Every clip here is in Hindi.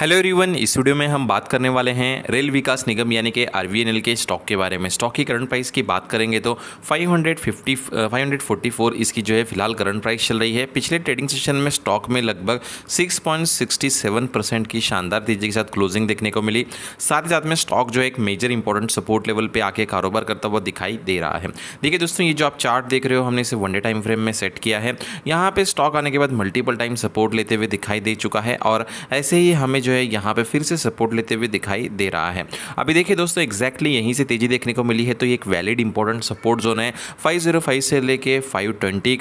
हेलो एवरीवन इस वीडियो में हम बात करने वाले हैं रेल विकास निगम यानी कि आर के स्टॉक के बारे में स्टॉक की करंट प्राइस की बात करेंगे तो 550 544 इसकी जो है फिलहाल करंट प्राइस चल रही है पिछले ट्रेडिंग सेशन में स्टॉक में लगभग 6.67 परसेंट की शानदार तेजी के साथ क्लोजिंग देखने को मिली साथ ही साथ में स्टॉक जो है एक मेजर इंपॉर्टेंट सपोर्ट लेवल पर आके कारोबार करता हुआ दिखाई दे रहा है देखिए दोस्तों ये जो आप चार्ट देख रहे हो हमने इसे वनडे टाइम फ्रेम में सेट किया है यहाँ पर स्टॉक आने के बाद मल्टीपल टाइम सपोर्ट लेते हुए दिखाई दे चुका है और ऐसे ही हमें जो है यहाँ पर फिर से सपोर्ट लेते हुए दिखाई दे रहा है अभी देखिए दोस्तों एक्जैक्टली exactly यहीं से तेज़ी देखने को मिली है तो ये एक वैलिड इंपॉर्टेंट सपोर्ट जोन है फाइव से लेके फाइव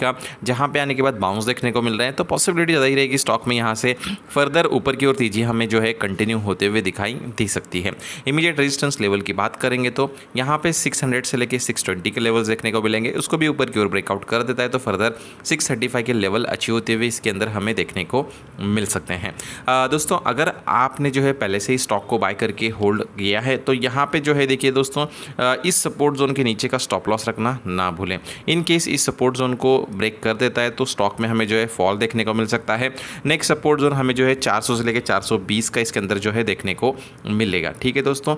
का जहाँ पर आने के बाद बाउंस देखने को मिल रहा है तो पॉसिबिलिटी ज़्यादा ही रहेगी स्टॉक में यहाँ से फर्दर ऊपर की ओर तेज़ी हमें जो है कंटिन्यू होते हुए दिखाई दे सकती है इमीडिएट रेजिस्टेंस लेवल की बात करेंगे तो यहाँ पे 600 से लेके 620 के लेवल्स देखने को मिलेंगे उसको भी ऊपर की ओर ब्रेकआउट कर देता है तो फर्दर 635 के लेवल अचीव होते हुए इसके अंदर हमें देखने को मिल सकते हैं दोस्तों अगर आपने जो है पहले से ही स्टॉक को बाय करके होल्ड किया है तो यहाँ पे जो है देखिए दोस्तों इस सपोर्ट जोन के नीचे का स्टॉप लॉस रखना ना भूलें इन केस इस सपोर्ट जोन को ब्रेक कर देता है तो स्टॉक में हमें जो है फॉल देखने को मिल सकता है नेक्स्ट सपोर्ट जोन हमें जो है चार से लेकर चार का इसके अंदर जो है देखने को मिलेगा ठीक है दोस्तों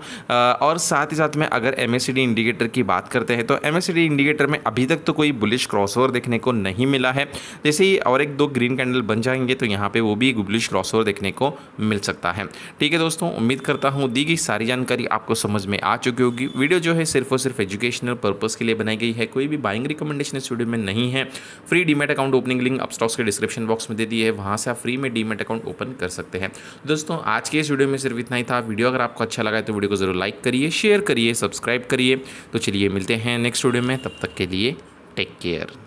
और साथ ही साथ में अगर एम इंडिकेटर की बात करते हैं तो एम इंडिकेटर में अभी तक तो कोई बुलिश क्रॉसओवर देखने को नहीं मिला है जैसे ही और एक दो ग्रीन कैंडल बन जाएंगे तो यहाँ पर वो भी बुलिश क्रॉसओवर देखने को मिल सकता है ठीक है दोस्तों उम्मीद करता हूँ दी गई सारी जानकारी आपको समझ में आ चुकी होगी वीडियो जो है सिर्फ और सिर्फ एजुकेशनल पर्पज़ के लिए बनाई गई है कोई भी बाइंग रिकमेंडेशन इस वीडियो में नहीं है free demat account opening link आप स्टॉक्स के डिस्क्रिप्शन बॉक्स में दे दिए है वहाँ से आप फ्री में डीमेट अकाउंट ओपन कर सकते हैं दोस्तों आज के इस वीडियो में सिर्फ इतना ही था वीडियो अगर आपको अच्छा लगा तो वीडियो को ज़रूर लाइक करिए शेयर करिए सब्सक्राइब करिए तो चलिए मिलते हैं नेक्स्ट वीडियो में तब तक के लिए टेक केयर